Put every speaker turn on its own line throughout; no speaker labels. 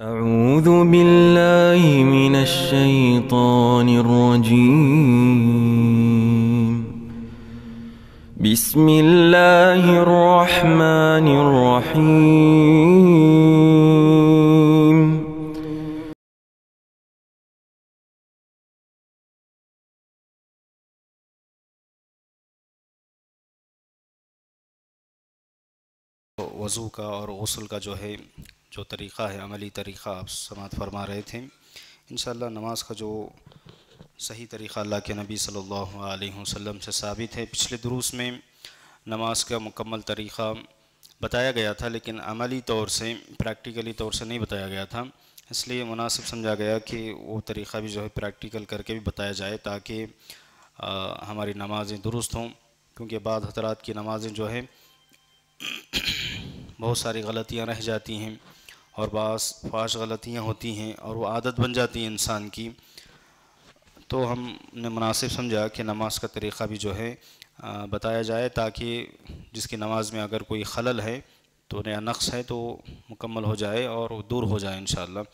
أعوذ بالله من الشيطان الرجيم بسم الله الرحمن الرحيم وزوكا का और गसल का जो तरीक़ा है अमली तरीक़ा आप समात फरमा रहे थे इन नमाज का जो सही तरीक़ा अल्लाह के नबी सल्लल्लाहु अलैहि वसल्लम से साबित है पिछले दुरूस में नमाज का मुकम्मल तरीक़ा बताया गया था लेकिन अमली तौर से प्रैक्टिकली तौर से नहीं बताया गया था इसलिए मुनासिब समझा गया कि वो तरीक़ा भी जो है प्रैक्टिकल करके भी बताया जाए ताकि हमारी नमाज़ें दुरुस्त हों क्योंकि बाद हजरात की नमाज़ें जो है बहुत सारी गलतियाँ रह जाती हैं और बास फाश गलतियाँ होती हैं और वो आदत बन जाती है इंसान की तो हमने मुनासिब समझा कि नमाज का तरीक़ा भी जो है बताया जाए ताकि जिसकी नमाज में अगर कोई खलल है तो नया नक्स है तो मुकम्मल हो जाए और दूर हो जाए इन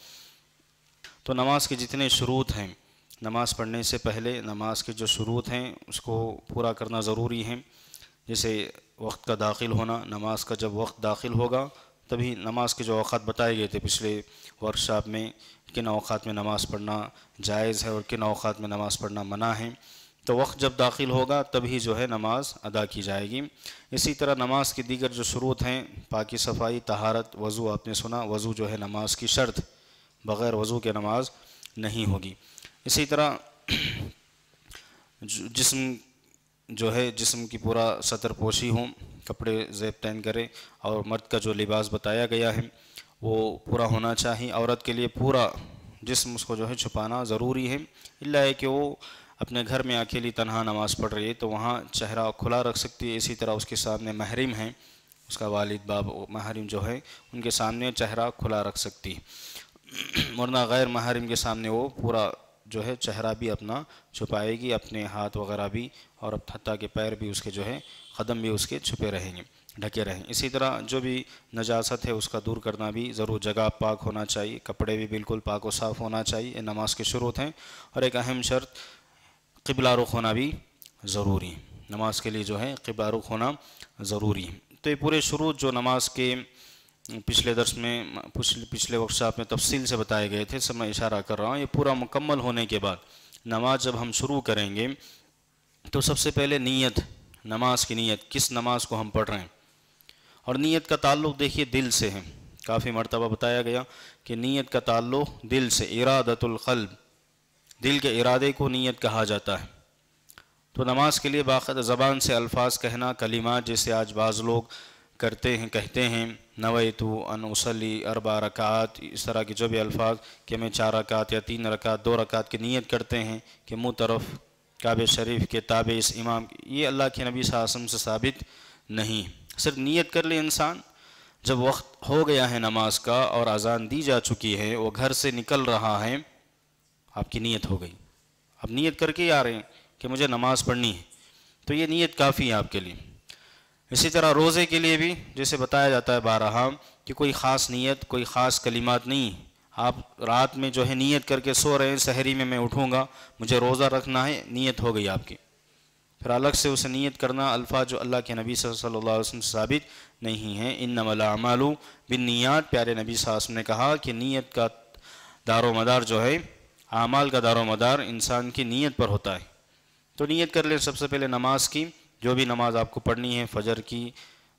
तो नमाज के जितने शुरूत हैं नमाज़ पढ़ने से पहले नमाज के जो शुरूत हैं उसको पूरा करना ज़रूरी है जैसे वक्त का दाखिल होना नमाज का जब वक्त दाखिल होगा तभी नमाज के जो अवात बताए गए थे पिछले वर्कशॉप में किन अवात में नमाज़ पढ़ना जायज़ है और किन अवात में नमाज़ पढ़ना मना है तो वक्त जब दाखिल होगा तभी जो है नमाज़ अदा की जाएगी इसी तरह नमाज के दीगर जो शुरूत हैं पाकि सफाई तहारत वज़ू आपने सुना वज़ू जो है नमाज की शर्त बग़ैर वज़ू के नमाज नहीं होगी इसी तरह जिसम जो है जिसम की पूरा सतर पोशी हों कपड़े जेब तैन करें और मर्द का जो लिबास बताया गया है वो पूरा होना चाहिए औरत के लिए पूरा जिसम उसको जो है छुपाना ज़रूरी है इल्ला है कि वो अपने घर में अकेली तनहा नमाज़ पढ़ रही है तो वहाँ चेहरा खुला रख सकती है इसी तरह उसके सामने महरम है उसका वालिद बाप महरम जो है उनके सामने चेहरा खुला रख सकती है मरना गैर महरम के सामने वो पूरा जो है चेहरा भी अपना छुपाएगी अपने हाथ वगैरह भी और अब हती के पैर भी उसके जो है क़दम भी उसके छुपे रहेंगे ढके रहें इसी तरह जो भी नजासत है उसका दूर करना भी ज़रूर जगह पाक होना चाहिए कपड़े भी बिल्कुल पाक व साफ़ होना चाहिए नमाज के शुरूत हैं और एक अहम शर्त किबला रुख होना भी ज़रूरी है नमाज के लिए जो है किबला रुख होना ज़रूरी है तो ये पूरे शुरू जो नमाज के पिछले दर्श में पिछले वर्कशॉप में तफसील से बताए गए थे सब मैं इशारा कर रहा हूँ ये पूरा मुकम्मल होने के बाद नमाज जब हम शुरू करेंगे तो सबसे पहले नीयत नमाज की नीयत किस नमाज को हम पढ़ रहे हैं और नीयत का ताल्लुक देखिए दिल से है काफ़ी मरतबा बताया गया कि नीयत का ताल्लुक दिल से इरादतुल्कल्ब दिल के इरादे को नीयत कहा जाता है तो नमाज के लिए बाक़ायदा ज़बान से अल्फाज कहना कलिमा जैसे आज बाज़ लोग करते हैं कहते हैं नवैतु अन उसली अरबा रकात इस तरह के जो भी अल्फाज कि हमें चार रकात या तीन रकात दो रकात की नीयत करते हैं कि मुँह तरफ काब शरीफ के ताब इस इमाम ये अल्लाह के नबी आसम से साबित नहीं सिर्फ नीयत कर ले इंसान जब वक्त हो गया है नमाज का और अजान दी जा चुकी है वो घर से निकल रहा है आपकी नीयत हो गई अब नीयत करके ही आ रहे हैं कि मुझे नमाज़ पढ़नी है तो ये नीयत काफ़ी है आपके लिए इसी तरह रोज़े के लिए भी जैसे बताया जाता है बारहा कि कोई ख़ास नीयत कोई ख़ास कलिमात नहीं आप रात में जो है नीयत करके सो रहे हैं शहरी में मैं उठूँगा मुझे रोज़ा रखना है नीयत हो गई आपकी फिर अलग से उसे नीयत करना अल्फा जो अल्लाह के नबी सल्लल्लाहु अलैहि वसल्लम साबित नहीं है इन नमलामालू बिन नीयत प्यारे नबी सास ने कहा कि नीयत का दारो मदार जो है आमाल का दारो मदार इंसान की नीयत पर होता है तो नीयत कर लें सबसे पहले नमाज की जो भी नमाज़ आपको पढ़नी है फजर की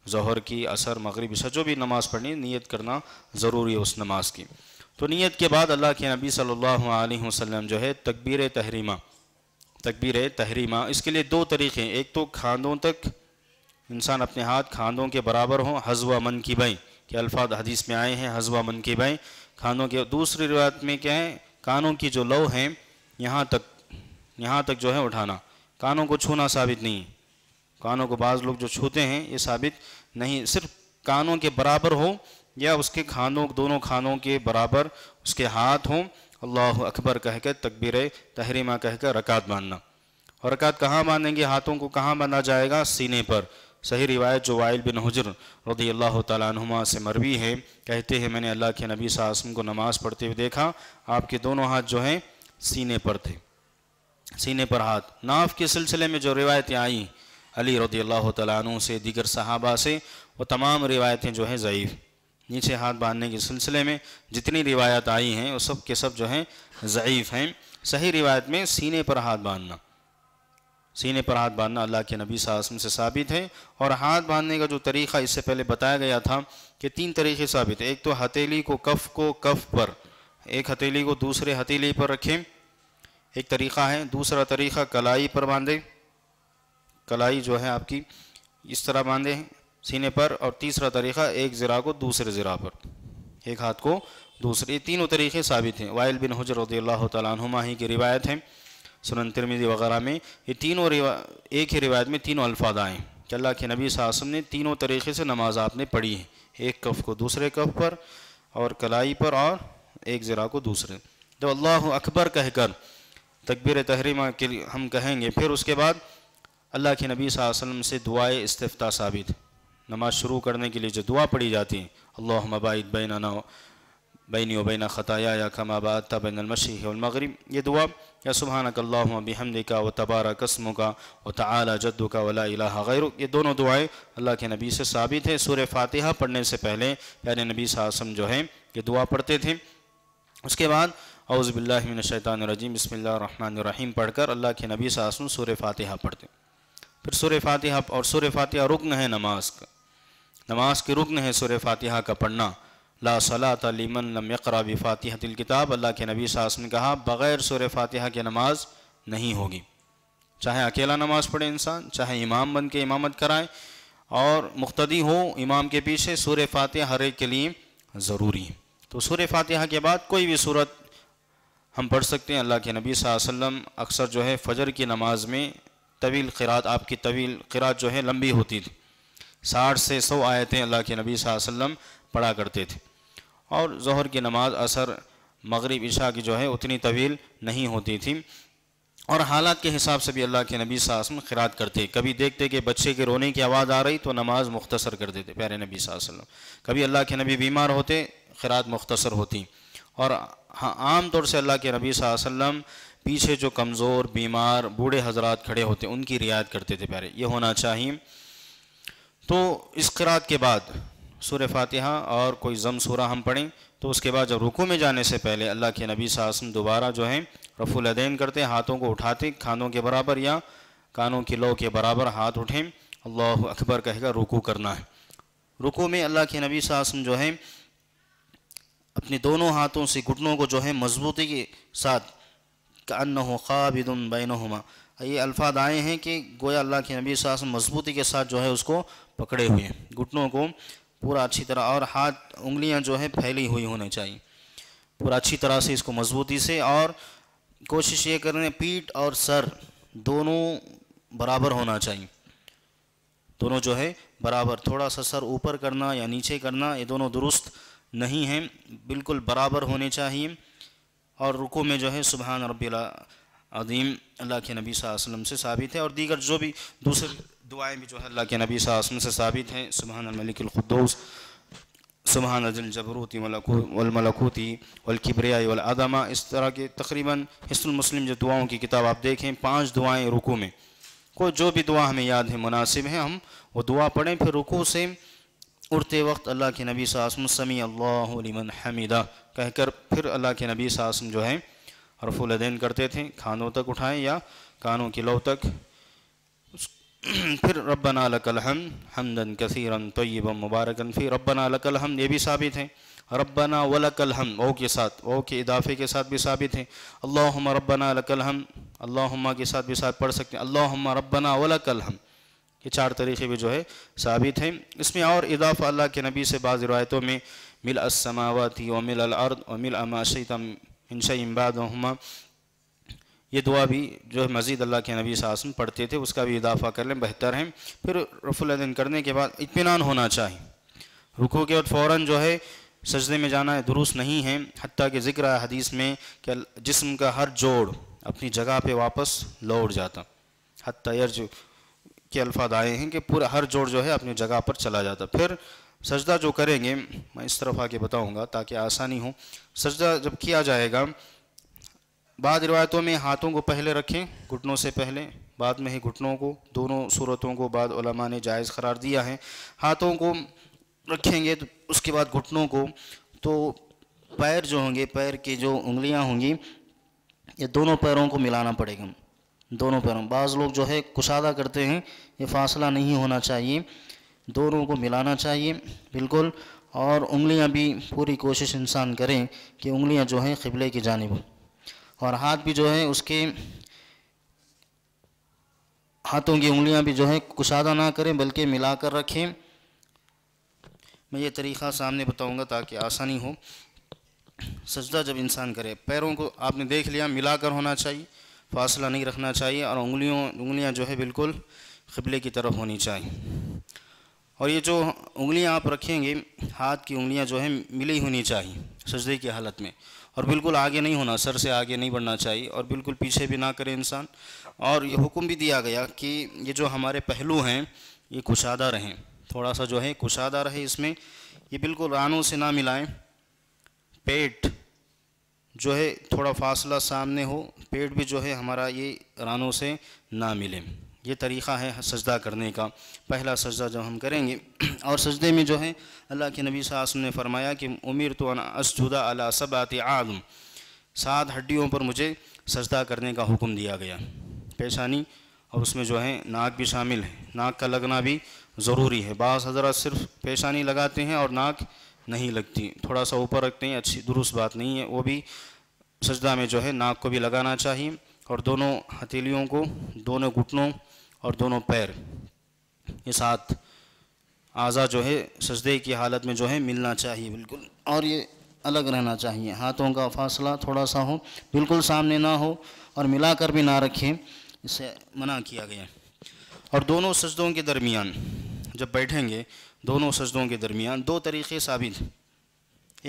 जहर की असर मगरब इस जो भी नमाज़ पढ़नी है नीयत करना ज़रूरी है उस नमाज की तो नीयत के बाद अल्लाह के नबी सल्लल्लाहु अलैहि वसल्लम जो है तकबीर तहरीमा तकबीर तहरीमा इसके लिए दो तरीक़े हैं एक तो खांदों तक इंसान अपने हाथ खानदों के बराबर हों हजवा मन की बाई के अल्फाज हदीस में आए हैं हजवा मन की भाई खानों के दूसरी रिवायत में क्या है कानों की जो लौ हैं यहाँ तक यहाँ तक जो है उठाना कानों को छूना साबित नहीं कानों को बाज़ लोग जो छूते हैं ये साबित नहीं सिर्फ कानों के बराबर हो या उसके खानों दोनों खानों के बराबर उसके हाथ हों अल्लाह अकबर कहकर तकबीर तहरीमा कहकर रकात बांधना और रकात कहाँ बांधेंगे हाथों को कहाँ बांधा जाएगा सीने पर सही रिवायत जो वाइल बिन हजर रदी अल्लाह तुमा से मरवी है कहते हैं मैंने अल्लाह के नबी सासम को नमाज़ पढ़ते हुए देखा आपके दोनों हाथ जो हैं सीने पर थे सीने पर हाथ नाफ के सिलसिले में जो रिवायतें आई अली रदी अल्लाह तु से दिगर सहाबा से वो तमाम रिवायतें जो हैं ज़यीफ़ नीचे हाथ बांधने के सिलसिले में जितनी रिवायत आई हैं वो सब के सब जो हैं ज़यीफ़ हैं सही रिवायत में सीने पर हाथ बांधना सीने पर हाथ बांधना अल्लाह के नबी सासम से साबित है और हाथ बांधने का जो तरीक़ा इससे पहले बताया गया था कि तीन तरीके साबित है एक तो हथेली को कफ़ को कफ़ पर एक हथेली को दूसरे हथेली पर रखें एक तरीक़ा है दूसरा तरीक़ा कलाई पर बांधें कलाई जो है आपकी इस तरह हैं सीने पर और तीसरा तरीका एक ज़रा को दूसरे ज़रा पर एक हाथ को दूसरे ये तीनों तरीके साबित हैं वायल बिन हजर रदील्ला तुमा ही की रिवायत है सुनन तिरमिदी वगैरह में ये तीनों एक ही रिवायत में तीनों अल्फाज आए कि अल्लाह के नबी सासम ने तीनों तरीके से नमाज आपने पढ़ी है एक कफ को दूसरे कफ पर और कलाई पर और एक ज़रा को दूसरे जब अल्लाह अकबर कहकर तकबीर तहरीमा के हम कहेंगे फिर उसके बाद अल्लाह के नबी वसल्लम से दुआ इस्तफ़ा साबित नमाज शुरू करने के लिए जो दुआ पढ़ी जाती है अल्लाह मबाइद बैना ना बैनी वबैना ख़ताया या कमाबाद तबैनमशीमगरब ये दुआ या सुबहान कल्लाहमद का व तबारा कसम का व तला जद्दू का वला गैर ये दोनों दुआएँ अल्लाह के नबी से साबित है सूर फातिहा पढ़ने से पहले यानि नबी सासम जो है ये दुआ पढ़ते थे उसके बाद रजीम बसमिल्लर पढ़कर अल्लाह के नबी सासम सूर फातिहा पढ़ते फिर सूर्य फातिहा और सूर्य फातिहा रुकन है नमाज का नमाज के रुकन है सूर्य फातिहा का पढ़ना ला सलात लिमन लम यकरा बी फ़ातिहतिल किताब अल्लाह के नबी सास ने कहा बग़ैर सूर्य फातिहा की नमाज नहीं होगी चाहे अकेला नमाज पढ़े इंसान चाहे इमाम बन के इमामत कराए और मुख्तदी हो इमाम के पीछे सूर्य फातिहा हर एक के लिए ज़रूरी है तो सूर्य फातिहा के बाद कोई भी सूरत हम पढ़ सकते हैं अल्लाह के नबी वसल्लम अक्सर जो है फजर की नमाज में तवील क़रात आपकी तवील क़रात जो है लंबी होती थी साठ से सौ आयतें अल्लाह के नबी वसल्लम पढ़ा करते थे और जहर की नमाज असर मगरब ईशा की जो है उतनी तवील नहीं होती थी और हालात के हिसाब से भी अल्लाह के नबी सासम खरात करते कभी देखते कि बच्चे के रोने की आवाज़ आ रही तो नमाज मुख्तसर कर देते प्यारे नबी वसल्लम कभी अल्लाह के नबी बीमार होते खरात मुख्तसर होती और हाँ आम तौर से अल्लाह के नबी वसल्लम पीछे जो कमज़ोर बीमार बूढ़े हजरात खड़े होते उनकी रियायत करते थे प्यारे ये होना चाहिए तो इस करात के बाद सूर फातहा और कोई जम सूरा हम पढ़ें तो उसके बाद जब रुकू में जाने से पहले अल्लाह के नबी सासम दोबारा जो है रफुल अदैन करते हाथों को उठाते खानों के बराबर या कानों की लो के बराबर हाथ उठें अल्लाह अकबर कहेगा रुकू करना है रुकू में अल्लाह के नबी सासम जो है अपने दोनों हाथों से घुटनों को जो है मजबूती के साथ कन्नो बैन बैनहुमा ये अल्फाज आए हैं कि गोया अल्लाह के नबी सास मजबूती के साथ जो है उसको पकड़े हुए घुटनों को पूरा अच्छी तरह और हाथ उंगलियां जो है फैली हुई होनी चाहिए पूरा अच्छी तरह से इसको मजबूती से और कोशिश ये करें पीठ और सर दोनों बराबर होना चाहिए दोनों जो है बराबर थोड़ा सा सर ऊपर करना या नीचे करना ये दोनों दुरुस्त नहीं हैं बिल्कुल बराबर होने चाहिए और रुको में जो है सुबहान रबी अदीम अल्लाह के नबी वसल्लम से साबित है और दीगर जो भी दूसरी दुआएं भी जो है अल्लाह के नबी वसल्लम से साबित हैं सुबहान मलिकलखुद्दोस सुबहान अजल जबरूती वलमलकूती वलकिबरिया वलआदमा इस तरह के तकरीबन हिस्सुलमसलिम जो दुआओं की किताब आप देखें पाँच दुआएँ रुकू में को जो भी दुआ हमें याद है मुनासिब है हम वो दुआ पढ़ें फिर रुकू से उड़ते वक्त अल्लाह के नबी सासम समी अल्लामन हमीदा कहकर फिर अल्लाह के नबी सासम जो है रफुलदैन करते थे खानों तक उठाएं या कानों की लो तक फिर रब्बना लकल हम हमदन कसीरन तयब मुबारकन फिर रब्बना लकल हम ये भी साबित हैं रब्बना वलकल हम ओ के साथ ओ के इदाफे के साथ भी साबित हैं अल्लाह रब्बना लकल हम अल्लाह के साथ भी साथ पढ़ सकते हैं अल्लाह रब्बना वलकल हम ये चार तरीक़े भी जो है साबित हैं इसमें और इजाफ़ा अल्लाह के नबी से बाज़ रवायतों में मिल असमावती व मिल अलर्द व मिल इनशा इम्बाद हमा ये दुआ भी जो है मज़ीद अल्लाह के नबी सासन पढ़ते थे उसका भी इजाफ़ा कर लें बेहतर है फिर रफुलदन करने के बाद इतमान होना चाहिए रुको के बाद फ़ौर जो है सजदे में जाना दुरुस्त नहीं है हती के जिक्र हदीस में कि जिसम का हर जोड़ अपनी जगह पर वापस लौट जाता हती अर्ज के अल्फाज आए हैं कि पूरा हर जोड़ जो है अपनी जगह पर चला जाता फिर सजदा जो करेंगे मैं इस तरफ आके बताऊंगा ताकि आसानी हो सजदा जब किया जाएगा बाद रिवायतों में हाथों को पहले रखें घुटनों से पहले बाद में ही घुटनों को दोनों सूरतों को बाद उलमा ने जायज़ करार दिया है हाथों को रखेंगे तो उसके बाद घुटनों को तो पैर जो होंगे पैर की जो उंगलियां होंगी ये दोनों पैरों को मिलाना पड़ेगा दोनों पैरों बाज़ लोग जो है कुशादा करते हैं ये फासला नहीं होना चाहिए दोनों को मिलाना चाहिए बिल्कुल और उंगलियां भी पूरी कोशिश इंसान करें कि उंगलियां जो हैं क़िबले की जानब और हाथ भी जो है उसके हाथों की उंगलियां भी जो है कुशादा ना करें बल्कि मिला कर रखें मैं ये तरीक़ा सामने बताऊंगा ताकि आसानी हो सजदा जब इंसान करे पैरों को आपने देख लिया मिलाकर होना चाहिए फासला नहीं रखना चाहिए और उंगलियों उंगलियां जो है बिल्कुल क़बले की तरफ होनी चाहिए और ये जो उंगलियां आप रखेंगे हाथ की उंगलियां जो है मिली होनी चाहिए सजदे की हालत में और बिल्कुल आगे नहीं होना सर से आगे नहीं बढ़ना चाहिए और बिल्कुल पीछे भी ना करें इंसान और ये हुक्म भी दिया गया कि ये जो हमारे पहलू हैं ये कुशादा रहें थोड़ा सा जो है कुशादा रहे इसमें ये बिल्कुल रानों से ना मिलाएं पेट जो है थोड़ा फासला सामने हो पेट भी जो है हमारा ये रानों से ना मिले ये तरीक़ा है सजदा करने का पहला सजदा जब हम करेंगे और सजदे में जो है अल्लाह के नबी सासम ने फरमाया कि उमिर तो असजुदा अला सबात आदम सात हड्डियों पर मुझे सजदा करने का हुक्म दिया गया पेशानी और उसमें जो है नाक भी शामिल है नाक का लगना भी ज़रूरी है बाज़ हज़रा सिर्फ पेशानी लगाते हैं और नाक नहीं लगती थोड़ा सा ऊपर रखते हैं अच्छी दुरुस्त बात नहीं है वो भी सजदा में जो है नाक को भी लगाना चाहिए और दोनों हथेलियों को दोनों घुटनों और दोनों पैर ये साथ आज़ा जो है सजदे की हालत में जो है मिलना चाहिए बिल्कुल और ये अलग रहना चाहिए हाथों का फासला थोड़ा सा हो बिल्कुल सामने ना हो और मिलाकर भी ना रखें इसे मना किया गया और दोनों सजदों के दरमियान जब बैठेंगे दोनों सजदों के दरमियान दो तरीक़े साबित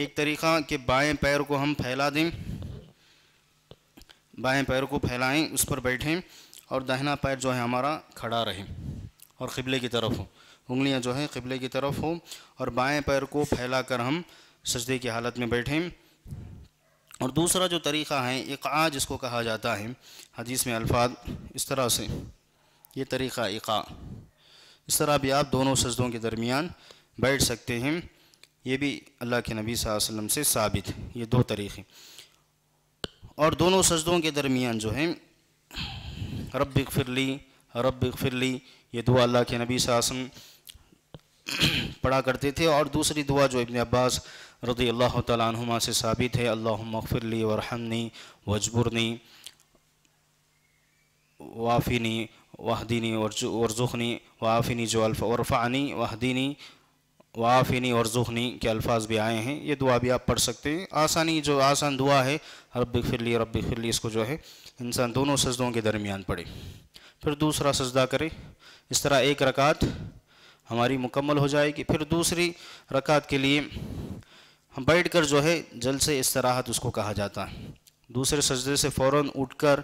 एक तरीक़ा कि बाएं पैर को हम फैला दें बाएं पैर को फैलाएं उस पर बैठें और दाहिना पैर जो है हमारा खड़ा रहे और क़िबले की तरफ हो उंगलियां जो है क़िबले की तरफ हो और बाएं पैर को फैला कर हम सजदे की हालत में बैठें और दूसरा जो तरीक़ा है इक़ा जिसको कहा जाता है हदीस में अल्फाज इस तरह से ये तरीक़ा इक़ा इस तरह भी आप दोनों सजदों के दरमियान बैठ सकते हैं ये भी अल्लाह के नबी वसल्लम से साबित ये दो तरीक़े और दोनों सजदों के दरमियान जो है रब फिरली रब फिरली ये दुआ अल्लाह के नबी वसल्लम पढ़ा करते थे और दूसरी दुआ जो इबन अब्बास रदी अल्लाह तुमा से साबित है अल्लाह मफ़िरली वरहमनी वजबुरनी वाफ़िनी वाहदीनी वरजुखनी वाफ़िनी जो अल्फ़ानी वाहदीनी वाफ़िनी और जुखनी के अल्फाज भी आए हैं ये दुआ भी आप पढ़ सकते हैं आसानी जो आसान दुआ है रब फिरली रब फिरली इसको जो है इंसान दोनों सजदों के दरमियान पढ़े फिर दूसरा सजदा करे इस तरह एक रकात हमारी मुकम्मल हो जाएगी फिर दूसरी रकात के लिए हम बैठ कर जो है जल से इस तरहत उसको कहा जाता है दूसरे सजदे से फ़ौर उठ कर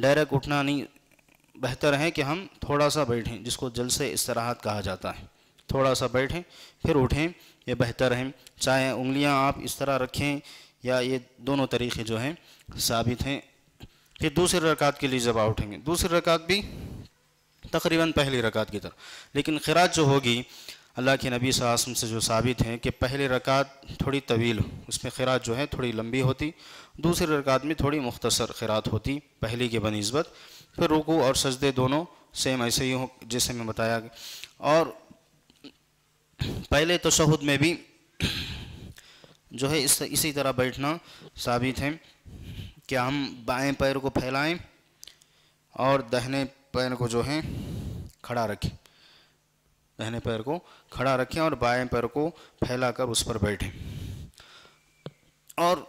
डायरेक्ट उठना नहीं बेहतर है कि हम थोड़ा सा बैठें जिसको जल से इस्तराहत कहा जाता है थोड़ा सा बैठें फिर उठें ये बेहतर है चाहे उंगलियां आप इस तरह रखें या ये दोनों तरीके जो हैं साबित हैं फिर दूसरी रकात के लिए जब आप उठेंगे दूसरी रकात भी तकरीबन पहली रकात की तरह लेकिन खराज जो होगी अल्लाह के नबी सासम से जो साबित हैं कि पहली रकात थोड़ी तवील उसमें खरात जो है थोड़ी लंबी होती दूसरी रकात में थोड़ी मुख्तसर खरात होती पहली के बनस्बत फिर रुकू और सजदे दोनों सेम ऐसे ही हो जैसे मैं बताया और पहले तशहद में भी जो है इस इसी तरह बैठना साबित है कि हम बाएं पैर को फैलाएं और दहने पैर को जो है खड़ा रखें दहने पैर को खड़ा रखें और बाएं पैर को फैलाकर उस पर बैठें और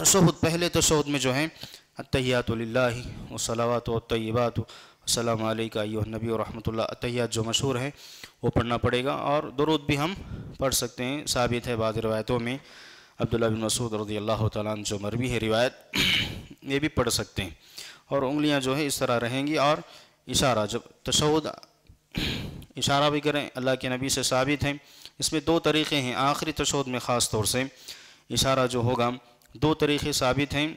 तशहद पहले तशहद में जो है अतैयातुल्ला सलावात तय्यबात सलाम नबी और रहमतुल्ला अतैयात जो मशहूर है वो पढ़ना पड़ेगा और दरुद भी हम पढ़ सकते हैं साबित है बाद रवायतों में अब्दुल्ला बिन मसूद रजी अल्लाह तन जो मरवी है रिवायत ये भी पढ़ सकते हैं और उंगलियां जो है इस तरह रहेंगी और इशारा जब तशहद इशारा भी करें अल्लाह के नबी से साबित हैं इसमें दो तरीक़े हैं आखिरी तशद में ख़ास तौर से इशारा जो होगा दो तरीक़े साबित हैं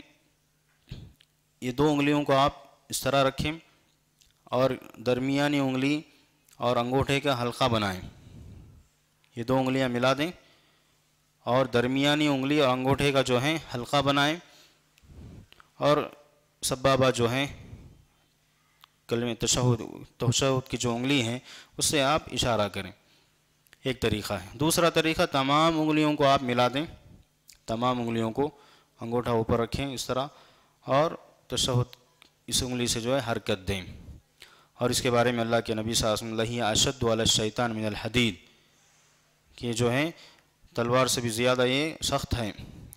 ये दो उंगलियों को आप इस तरह रखें और दरमिया उंगली और अंगूठे का हल्का बनाएं ये दो उंगलियां मिला दें और दरमिया उंगली और अंगूठे का जो है हल्का बनाएं और सब्बाबा जो है कलम तशहद तशहद की जो उंगली हैं उससे आप इशारा करें एक तरीक़ा है दूसरा तरीक़ा तमाम उंगलियों को आप मिला दें तमाम उंगलियों को अंगूठा ऊपर रखें इस तरह और तशहद इस उंगली से जो है हरकत दें और इसके बारे में अल्लाह के नबी सही अशद वाल शैतान मिनल हदीद कि जो है तलवार से भी ज़्यादा ये सख्त है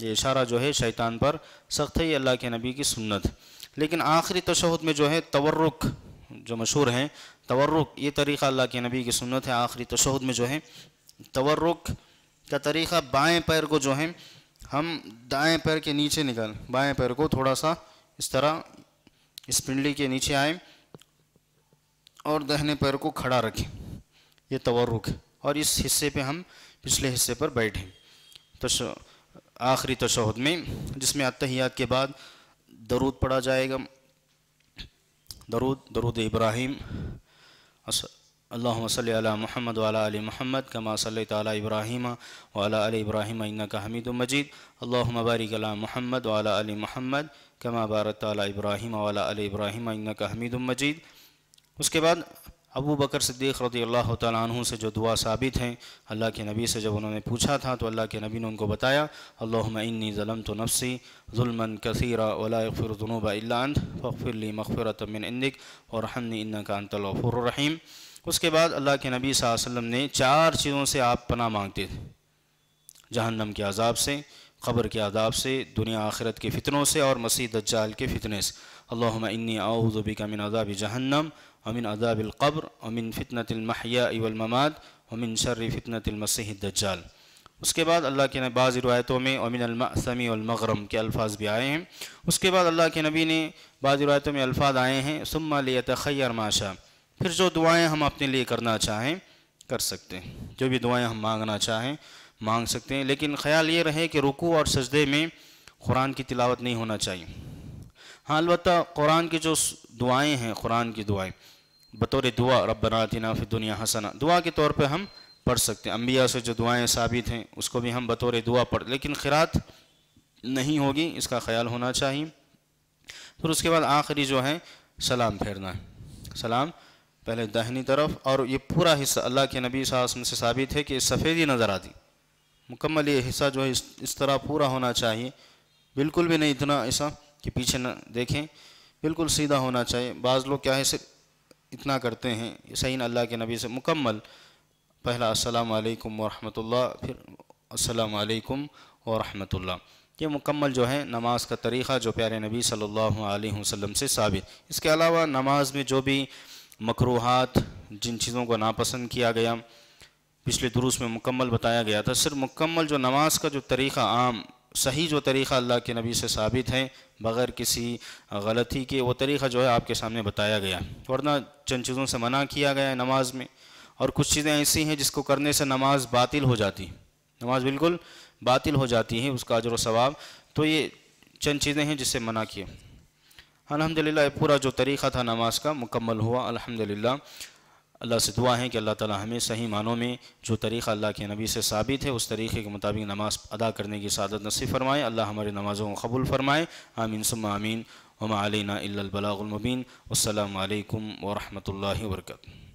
ये इशारा जो है शैतान पर सख्त है ये अल्लाह के नबी की सुन्नत लेकिन आखिरी तशहद में जो है तवर्रुक जो मशहूर हैं तवर्रुक ये तरीक़ा अल्लाह के नबी की सुनत है आखिरी तशहद में जो है तवर्रुक का तरीक़ा बाएँ पैर को जो है हम दाएँ पैर के नीचे निकल बाएँ पैर को थोड़ा सा इस तरह इस पिंडली के नीचे आए और दहने पैर को खड़ा रखें ये तवर्रुक है और इस हिस्से पे हम पिछले हिस्से पर बैठें तो आखिरी तशहद में जिसमें अतहियात के बाद दरूद पढ़ा जाएगा दरूद दरूद इब्राहिम अल्लाम सल महमद अली महमद कमा सल ताली इब्राहिम वाला अली इब्राहिम का हमीद मजीद अल्लाहुम्मा बारिक महमद वाला अली महमद कमा बारत ताली इब्राहिम वाला अली इब्राहिम का हमीद मजीद उसके बाद अबू बकर सिद्दीक़ रदी अल्लाह तु से जो दुआ साबित हैं अल्लाह के नबी से जब उन्होंने पूछा था तो अल्लाह के नबी ने उनको बताया इन्नी ज़लम तो नफसी ुलमन कसीरा वलाफ़िर जुनूब इलांत फ़िरली मखफ़िर तमिन इंदिक और हमनी इन्ना का अंतलफ़ुररहीम उसके बाद अल्लाह के नबी वसम ने चार चीज़ों से आप पना मांगते थे जहन्नम के अजाब से ख़बर के आदाब से दुनिया आखिरत के फितनों से और मसीह दज्जाल के फितने से अल्लाम इन्नी आउज़बी का मिन अदाब जहन्नम अमिन अदाबिलक़ब्र अमिन फ़ितनतमहिया इवलममाद अमिन शर्र फ़ितनतमसीह दज्जाल उसके बाद अल्लाह के बाज़ रवायतों में अमिन मगरम के अल्फाज भी आए हैं उसके बाद अल्लाह के नबी ने बाज़ रवायतों में अल्फाज आए हैं सुम्मा लियतखैर माशा फिर जो दुआएँ हम अपने लिए करना चाहें कर सकते हैं जो भी दुआएँ हम मांगना चाहें मांग सकते हैं लेकिन ख्याल ये रहे कि रुकू और सजदे में कुरान की तिलावत नहीं होना चाहिए हाँ अलबत् कुरान की जो दुआएं हैं कुरान की दुआएं बतौर दुआ रबनातिना फिर दुनिया हसना दुआ के तौर पर हम पढ़ सकते हैं अम्बिया से जो दुआएं साबित हैं उसको भी हम बतौर दुआ पढ़ लेकिन खरात नहीं होगी इसका ख्याल होना चाहिए फिर उसके बाद आखिरी जो है सलाम फेरना है सलाम पहले दाहिनी तरफ और ये पूरा हिस्सा अल्लाह के नबी साहब से साबित है कि सफ़ेदी नज़र आती मुकम्मल ये हिस्सा जो है इस, इस तरह पूरा होना चाहिए बिल्कुल भी नहीं इतना ऐसा कि पीछे न देखें बिल्कुल सीधा होना चाहिए बाज़ लोग क्या है सिर्फ इतना करते हैं सही अल्लाह के नबी से मुकम्मल पहला अस्सलाम वालेकुम वरहमतुल्लाह फिर अस्सलाम वालेकुम वरहमतुल्लाह ये मुकम्मल जो है नमाज का तरीक़ा जो प्यारे नबी सल्लल्लाहु अलैहि वसल्लम से साबित इसके अलावा नमाज में जो भी मकरूहत जिन चीज़ों को नापसंद किया गया पिछले दुरुस में मुकम्मल बताया गया था सिर्फ मुकम्मल जो नमाज का जो तरीक़ा आम सही जो तरीक़ा अल्लाह के नबी से साबित है बग़ैर किसी गलती के वो तरीक़ा जो है आपके सामने बताया गया वरना चंद चीज़ों से मना किया गया है नमाज में और कुछ चीज़ें ऐसी हैं जिसको करने से नमाज बातिल हो जाती नमाज बिल्कुल बातिल हो जाती है उसका अजर सवाब तो ये चंद चीज़ें हैं जिससे मना किए अलहमदिल्ला पूरा जो तरीक़ा था नमाज का मुकम्मल हुआ अलहमदिल्ला अल्लाह से दुआ है कि अल्लाह ताला हमें सही मानों में जो तरीक़ा अल्लाह के नबी से साबित है उस तरीक़े के मुताबिक नमाज़ अदा करने की सादत नसीब फरमाए अल्लाह हमारे नमाज़ों को कबूल फरमाए आमीन सुम आमीन वमा अलना इल्लबलामबीन अल्लाम वरहमल वर्का